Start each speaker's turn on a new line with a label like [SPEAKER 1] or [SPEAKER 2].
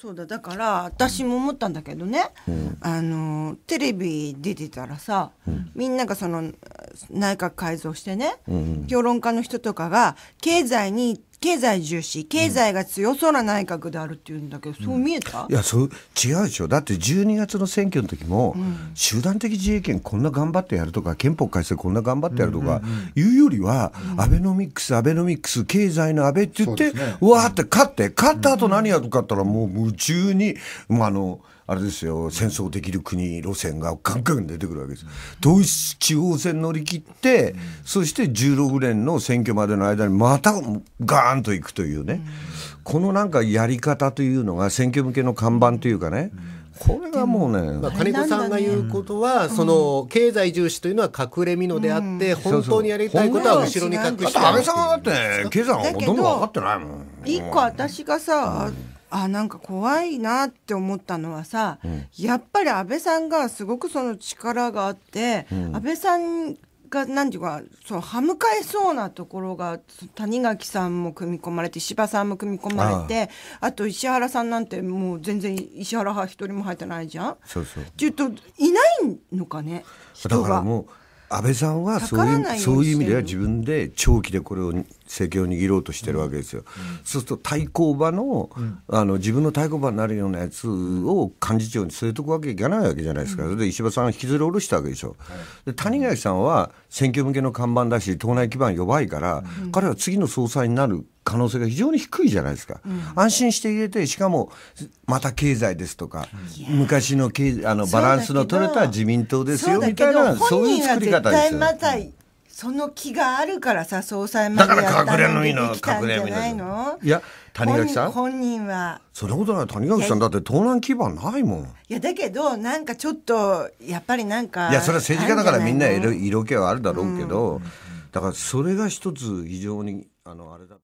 [SPEAKER 1] そうだだから私も思ったんだけどね、うん、あのテレビ出てたらさ、うん、みんながその内閣改造してね、うん評論家の人とかが経済に経済重視経済が強そうな内閣であるっていうんだけど、うん、そう見えたいや
[SPEAKER 2] そう違うでしょだって12月の選挙の時も、うん、集団的自衛権こんな頑張ってやるとか憲法改正こんな頑張ってやるとか、いうよりは、うん、アベノミクスアベノミクス経済の安倍って言って、ね、わーって勝って勝った後何やるかって言ったらもう夢中に、まああのあれですよ戦争できる国路線がガンガン出てくるわけです。統一地方選乗り切って、そして16年の選挙までの間にまたガーンといくというね、このなんかやり方というのが選挙向けの看板というかね、これがもうね、まあ、金子さんが言うことは、その経済重視というのは隠れみのであって、本当にやりたいことは後ろに隠して安倍さんだって経済はほとんど分かってないもん一個
[SPEAKER 1] 私がさ、あなんか怖いなって思ったのはさ、うん、やっぱり安倍さんがすごくその力があって、うん、安倍さんが何て言うかそう歯向かえそうなところが谷垣さんも組み込まれて司馬さんも組み込まれてあと石原さんなんてもう全然石原派一人も入ってないじゃんそうそうっていうといないのかねだからもう
[SPEAKER 2] 安倍さんはそういうそういう意味では自分で長期でこれを政権を握ろうとしてるわけですよ、うんそうすると対抗馬のうん、あの自分の対抗馬になるようなやつを幹事長に据えおくわけいかないわけじゃないですか、それで石破さん引きずり下ろしたわけでしょ、はい、で谷垣さんは選挙向けの看板だし党内基盤弱いから、彼は次の総裁になる可能性が非常に低いじゃないですか、うん、安心して入れてしかもまた経済ですとか昔の経あのバランスの取れた自民党ですよみたいなそういう作り方ですよ。
[SPEAKER 1] その気があるからさ総裁までやったのにできたんじゃないのいや谷垣さん本人は
[SPEAKER 2] そんなことない谷垣さんだって盗難基盤ないもんい
[SPEAKER 1] やだけどなんかちょっとやっぱりなんかいやそれは政治家だからみんな色
[SPEAKER 2] 色気はあるだろうけど、うん、だからそれが一つ非常にあのあれだ